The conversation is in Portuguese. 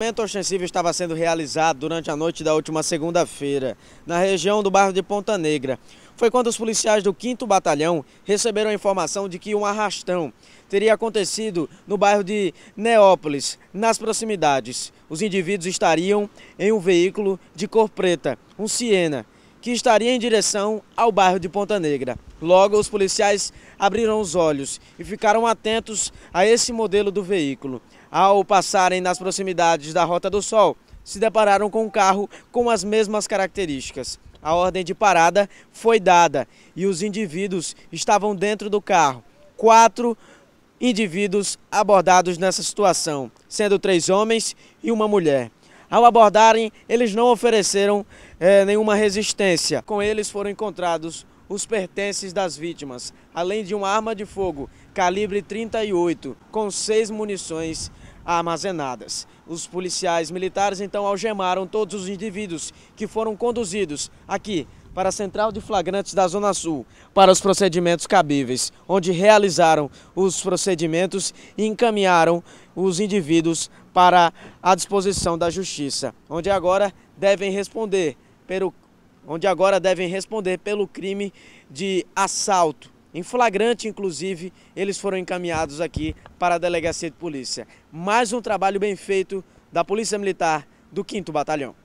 O movimento ostensivo estava sendo realizado durante a noite da última segunda-feira, na região do bairro de Ponta Negra. Foi quando os policiais do 5 Batalhão receberam a informação de que um arrastão teria acontecido no bairro de Neópolis, nas proximidades. Os indivíduos estariam em um veículo de cor preta, um Siena, que estaria em direção ao bairro de Ponta Negra. Logo, os policiais abriram os olhos e ficaram atentos a esse modelo do veículo. Ao passarem nas proximidades da Rota do Sol, se depararam com um carro com as mesmas características. A ordem de parada foi dada e os indivíduos estavam dentro do carro. Quatro indivíduos abordados nessa situação, sendo três homens e uma mulher. Ao abordarem, eles não ofereceram é, nenhuma resistência. Com eles foram encontrados os pertences das vítimas, além de uma arma de fogo calibre 38, com seis munições armazenadas. Os policiais militares então algemaram todos os indivíduos que foram conduzidos aqui para a Central de Flagrantes da Zona Sul, para os procedimentos cabíveis, onde realizaram os procedimentos e encaminharam os indivíduos para a disposição da Justiça, onde agora devem responder pelo, onde agora devem responder pelo crime de assalto em flagrante, inclusive, eles foram encaminhados aqui para a delegacia de polícia. Mais um trabalho bem feito da Polícia Militar do 5 Batalhão.